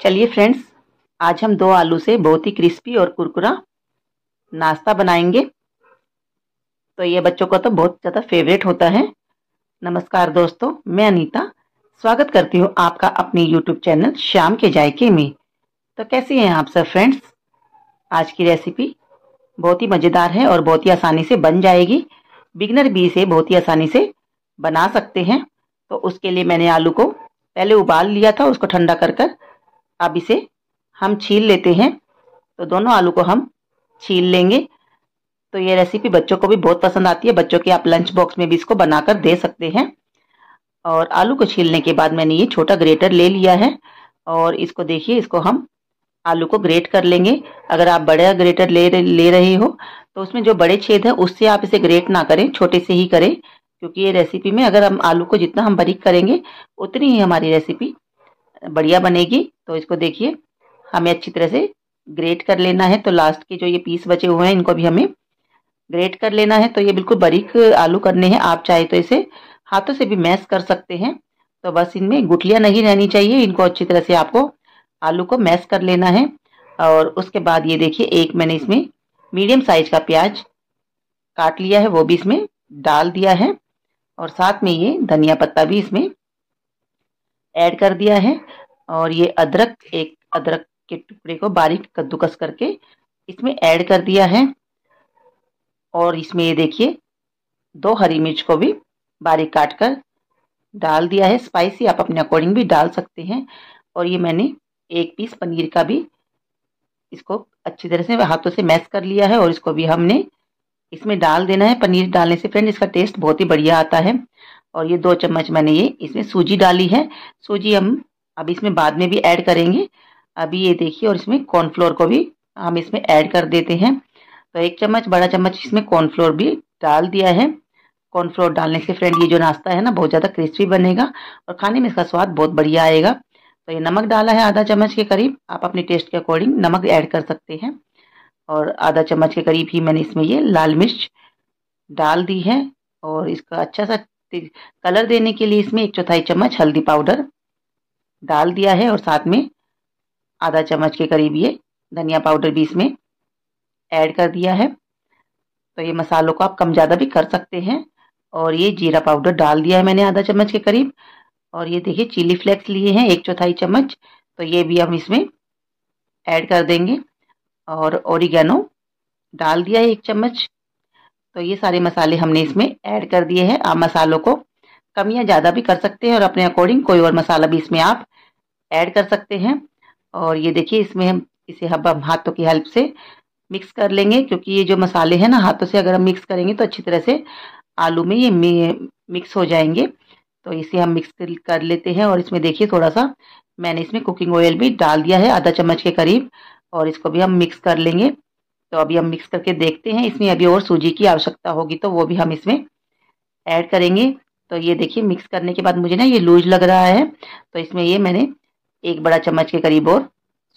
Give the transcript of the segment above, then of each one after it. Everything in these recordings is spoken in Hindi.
चलिए फ्रेंड्स आज हम दो आलू से बहुत ही क्रिस्पी और कुरकुरा नाश्ता बनाएंगे तो ये बच्चों का तो बहुत ज़्यादा फेवरेट होता है नमस्कार दोस्तों मैं अनीता स्वागत करती हूँ आपका अपने YouTube चैनल शाम के जायके में तो कैसे हैं आप सब फ्रेंड्स आज की रेसिपी बहुत ही मज़ेदार है और बहुत ही आसानी से बन जाएगी बिगनर भी इसे बहुत ही आसानी से बना सकते हैं तो उसके लिए मैंने आलू को पहले उबाल लिया था उसको ठंडा कर कर अब इसे हम छील लेते हैं तो दोनों आलू को हम छील लेंगे तो ये रेसिपी बच्चों को भी बहुत पसंद आती है बच्चों के आप लंच बॉक्स में भी इसको बनाकर दे सकते हैं और आलू को छीलने के बाद मैंने ये छोटा ग्रेटर ले लिया है और इसको देखिए इसको हम आलू को ग्रेट कर लेंगे अगर आप बड़ा ग्रेटर ले ले रहे हो तो उसमें जो बड़े छेद हैं उससे आप इसे ग्रेट ना करें छोटे से ही करें क्योंकि ये रेसिपी में अगर हम आलू को जितना हम बारीक करेंगे उतनी ही हमारी रेसिपी बढ़िया बनेगी तो इसको देखिए हमें अच्छी तरह से ग्रेट कर लेना है तो लास्ट के जो ये पीस बचे हुए हैं इनको भी हमें ग्रेट कर लेना है तो ये बिल्कुल बारीक आलू करने हैं आप चाहे तो इसे हाथों से भी मैश कर सकते हैं तो बस इनमें गुठलियाँ नहीं रहनी चाहिए इनको अच्छी तरह से आपको आलू को मैश कर लेना है और उसके बाद ये देखिए एक मैंने इसमें मीडियम साइज का प्याज काट लिया है वो भी इसमें डाल दिया है और साथ में ये धनिया पत्ता भी इसमें ऐड कर दिया है और ये अदरक एक अदरक के टुकड़े को बारीक कद्दूकस करके इसमें ऐड कर दिया है और इसमें ये देखिए दो हरी मिर्च को भी बारीक काट कर डाल दिया है स्पाइसी आप अपने अकॉर्डिंग भी डाल सकते हैं और ये मैंने एक पीस पनीर का भी इसको अच्छी तरह से हाथों से मैश कर लिया है और इसको भी हमने इसमें डाल देना है पनीर डालने से फ्रेंड इसका टेस्ट बहुत ही बढ़िया आता है और ये दो चम्मच मैंने ये इसमें सूजी डाली है सूजी हम अब इसमें बाद में भी ऐड करेंगे अभी ये देखिए और इसमें कॉर्नफ्लोर को भी हम इसमें ऐड कर देते हैं तो एक चम्मच बड़ा चम्मच इसमें कॉर्नफ्लोर भी डाल दिया है कॉर्नफ्लोर डालने से फ्रेंड ये जो नाश्ता है ना बहुत ज़्यादा क्रिस्पी बनेगा और खाने में इसका स्वाद बहुत बढ़िया आएगा तो ये नमक डाला है आधा चम्मच के करीब आप अपने टेस्ट के अकॉर्डिंग नमक ऐड कर सकते हैं और आधा चम्मच के करीब ही मैंने इसमें ये लाल मिर्च डाल दी है और इसका अच्छा सा कलर देने के लिए इसमें एक चौथाई चम्मच हल्दी पाउडर डाल दिया है और साथ में आधा चम्मच के करीब ये धनिया पाउडर भी इसमें ऐड कर दिया है तो ये मसालों को आप कम ज़्यादा भी कर सकते हैं और ये जीरा पाउडर डाल दिया है मैंने आधा चम्मच के करीब और ये देखिए चिली फ्लेक्स लिए हैं एक चौथाई चम्मच तो ये भी हम इसमें ऐड कर देंगे और ओरिगेनो डाल दिया है एक चम्मच तो ये सारे मसाले हमने इसमें ऐड कर दिए हैं आप मसालों को कम या ज़्यादा भी कर सकते हैं और अपने अकॉर्डिंग कोई और मसाला भी इसमें आप ऐड कर सकते हैं और ये देखिए इसमें हम इसे हम हाथों की हेल्प से मिक्स कर लेंगे क्योंकि ये जो मसाले हैं ना हाथों से अगर हम मिक्स करेंगे तो अच्छी तरह से आलू में ये मिक्स हो जाएंगे तो इसे हम मिक्स कर लेते हैं और इसमें देखिए थोड़ा सा मैंने इसमें कुकिंग ऑयल भी डाल दिया है आधा चम्मच के करीब और इसको भी हम मिक्स कर लेंगे तो अभी हम मिक्स करके देखते हैं इसमें अभी और सूजी की आवश्यकता होगी तो वो भी हम इसमें ऐड करेंगे तो ये देखिए मिक्स करने के बाद मुझे ना ये लूज लग रहा है तो इसमें ये मैंने एक बड़ा चम्मच के करीब और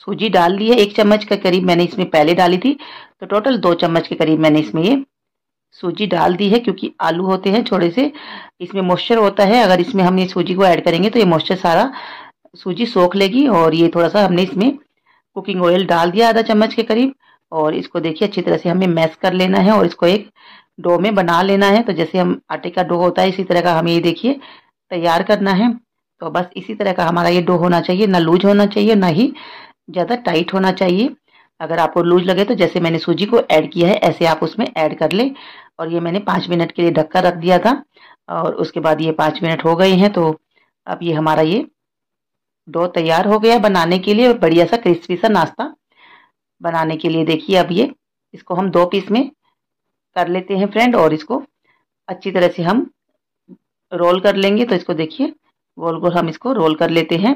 सूजी डाल दी है एक चम्मच के करीब मैंने इसमें पहले डाली थी तो टोटल दो चम्मच के करीब मैंने इसमें ये सूजी डाल दी है क्योंकि आलू होते हैं थोड़े से इसमें मॉइस्चर होता है अगर इसमें हम ये सूजी को ऐड करेंगे तो ये मॉइस्चर सारा सूजी सोख लेगी और ये थोड़ा सा हमने इसमें कुकिंग ऑयल डाल दिया आधा चम्मच के करीब और इसको देखिए अच्छी तरह से हमें मैश कर लेना है और इसको एक डो में बना लेना है तो जैसे हम आटे का डो होता है इसी तरह का हमें ये देखिए तैयार करना है तो बस इसी तरह का हमारा ये डो होना चाहिए ना लूज होना चाहिए ना ही ज़्यादा टाइट होना चाहिए अगर आपको लूज लगे तो जैसे मैंने सूजी को ऐड किया है ऐसे आप उसमें ऐड कर लें और ये मैंने पाँच मिनट के लिए ढककर रख दिया था और उसके बाद ये पाँच मिनट हो गए हैं तो अब ये हमारा ये डो तैयार हो गया बनाने के लिए बढ़िया सा क्रिस्पी सा नाश्ता बनाने के लिए देखिए अब ये इसको हम दो पीस में कर लेते हैं फ्रेंड और इसको अच्छी तरह से हम रोल कर लेंगे तो इसको देखिए गोल गोल हम इसको रोल कर लेते हैं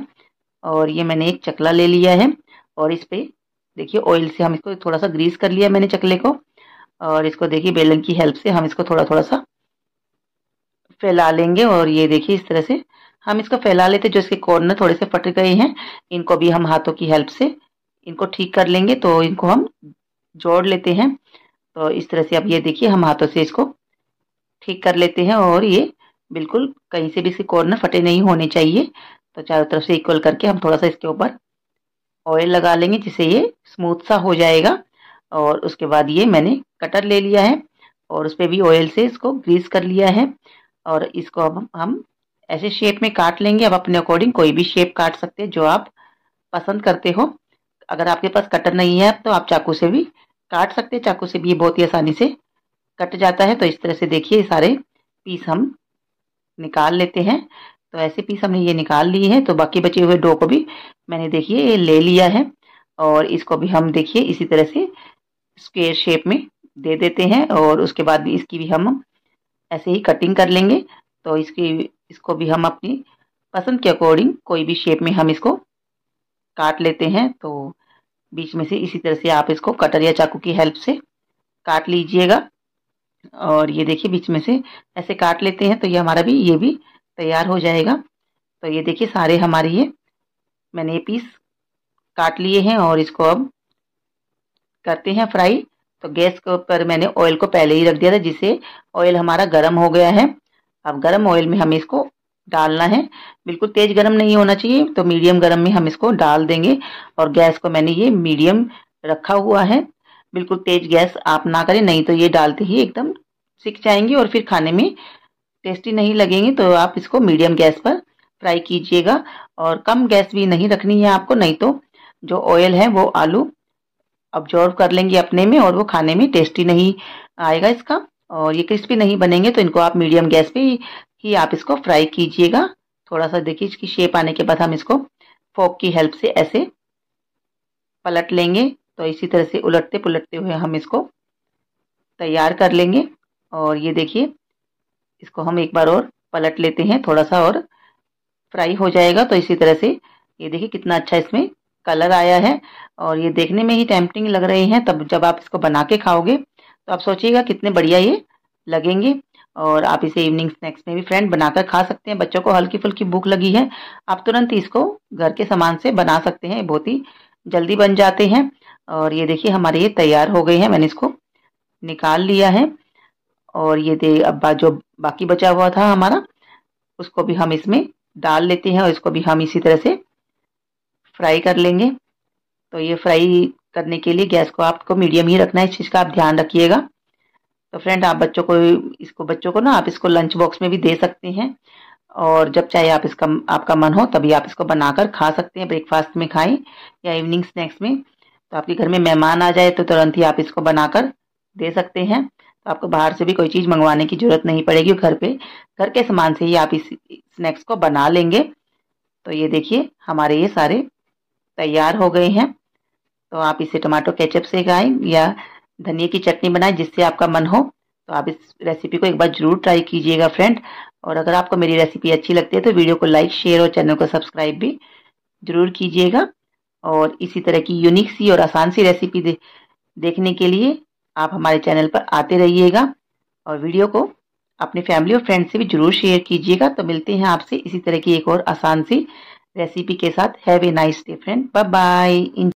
और ये मैंने एक चकला ले लिया है और इस पर देखिए ऑयल से हम इसको थोड़ा सा ग्रीस कर लिया मैंने चकले को और इसको देखिए बेलन की हेल्प से हम इसको थोड़ा थोड़ा सा फैला लेंगे और ये देखिए इस तरह से हम इसको फैला लेते जो इसके कॉर्नर थोड़े से फट गए हैं इनको भी हम हाथों की हेल्प से इनको ठीक कर लेंगे तो इनको हम जोड़ लेते हैं तो इस तरह से अब ये देखिए हम हाथों से इसको ठीक कर लेते हैं और ये बिल्कुल कहीं से भी इसके कॉर्नर फटे नहीं होने चाहिए तो चारों तरफ से इक्वल करके हम थोड़ा सा इसके ऊपर ऑयल लगा लेंगे जिससे ये स्मूथ सा हो जाएगा और उसके बाद ये मैंने कटर ले लिया है और उस पर भी ऑयल से इसको ग्रीस कर लिया है और इसको अब हम ऐसे शेप में काट लेंगे अब अपने अकॉर्डिंग कोई भी शेप काट सकते हैं जो आप पसंद करते हो अगर आपके पास कटर नहीं है तो आप चाकू से भी काट सकते हैं चाकू से भी ये बहुत ही आसानी से कट जाता है तो इस तरह से देखिए सारे पीस हम निकाल लेते हैं तो ऐसे पीस हमने ये निकाल लिए हैं तो बाकी बचे हुए डो को भी मैंने देखिए ये ले लिया है और इसको भी हम देखिए इसी तरह से स्क्वेयर शेप में दे देते हैं और उसके बाद भी इसकी भी हम ऐसे ही कटिंग कर लेंगे तो इसकी इसको भी हम अपनी पसंद के अकॉर्डिंग कोई भी शेप में हम इसको काट लेते हैं तो बीच में से इसी तरह से आप इसको कटर या चाकू की हेल्प से काट लीजिएगा और ये देखिए बीच में से ऐसे काट लेते हैं तो ये हमारा भी ये भी तैयार हो जाएगा तो ये देखिए सारे हमारे ये मैंने ये पीस काट लिए हैं और इसको अब करते हैं फ्राई तो गैस के ऊपर मैंने ऑयल को पहले ही रख दिया था जिससे ऑयल हमारा गर्म हो गया है अब गर्म ऑयल में हमें इसको डालना है बिल्कुल तेज गर्म नहीं होना चाहिए तो मीडियम गर्म में हम इसको डाल देंगे और गैस को मैंने ये मीडियम रखा हुआ है बिल्कुल तेज गैस आप ना करें नहीं तो ये डालते ही एकदम सिक जाएंगे और फिर खाने में टेस्टी नहीं लगेंगे तो आप इसको मीडियम गैस पर फ्राई कीजिएगा और कम गैस भी नहीं रखनी है आपको नहीं तो जो ऑयल है वो आलू ऑब्जॉर्व कर लेंगे अपने में और वो खाने में टेस्टी नहीं आएगा इसका और ये क्रिस्पी नहीं बनेंगे तो इनको आप मीडियम गैस पे ही आप इसको फ्राई कीजिएगा थोड़ा सा देखिए इसकी शेप आने के बाद हम इसको फोक की हेल्प से ऐसे पलट लेंगे तो इसी तरह से उलटते पुलटते हुए हम इसको तैयार कर लेंगे और ये देखिए इसको हम एक बार और पलट लेते हैं थोड़ा सा और फ्राई हो जाएगा तो इसी तरह से ये देखिए कितना अच्छा इसमें कलर आया है और ये देखने में ही टेम्पटिंग लग रहे हैं तब जब आप इसको बना के खाओगे तो आप सोचिएगा कितने बढ़िया ये लगेंगे और आप इसे इवनिंग स्नैक्स में भी फ्रेंड बनाकर खा सकते हैं बच्चों को हल्की फुल्की भूख लगी है आप तुरंत इसको घर के सामान से बना सकते हैं बहुत ही जल्दी बन जाते हैं और ये देखिए हमारे ये तैयार हो गई है मैंने इसको निकाल लिया है और ये दे अब जो बाकी बचा हुआ था हमारा उसको भी हम इसमें डाल लेते हैं और इसको भी हम इसी तरह से फ्राई कर लेंगे तो ये फ्राई करने के लिए गैस को आपको मीडियम ही रखना है इस चीज़ का आप ध्यान रखिएगा तो फ्रेंड आप बच्चों को इसको बच्चों को ना आप इसको लंच बॉक्स में भी दे सकते हैं और जब चाहे आप इसका आपका मन हो तभी आप इसको बनाकर खा सकते हैं ब्रेकफास्ट में खाएं या इवनिंग स्नैक्स में तो आपके घर में मेहमान आ जाए तो तुरंत ही आप इसको बनाकर दे सकते हैं तो आपको बाहर से भी कोई चीज़ मंगवाने की ज़रूरत नहीं पड़ेगी घर पे घर के सामान से ही आप इस स्नैक्स को बना लेंगे तो ये देखिए हमारे ये सारे तैयार हो गए हैं तो आप इसे टमाटो केचप से खाएं या धनिया की चटनी बनाएं जिससे आपका मन हो तो आप इस रेसिपी को एक बार ज़रूर ट्राई कीजिएगा फ्रेंड और अगर आपको मेरी रेसिपी अच्छी लगती है तो वीडियो को लाइक शेयर और चैनल को सब्सक्राइब भी ज़रूर कीजिएगा और इसी तरह की यूनिक सी और आसान सी रेसिपी दे, देखने के लिए आप हमारे चैनल पर आते रहिएगा और वीडियो को अपने फैमिली और फ्रेंड्स से भी जरूर शेयर कीजिएगा तो मिलते हैं आपसे इसी तरह की एक और आसान सी रेसिपी के साथ have a nice day friend bye bye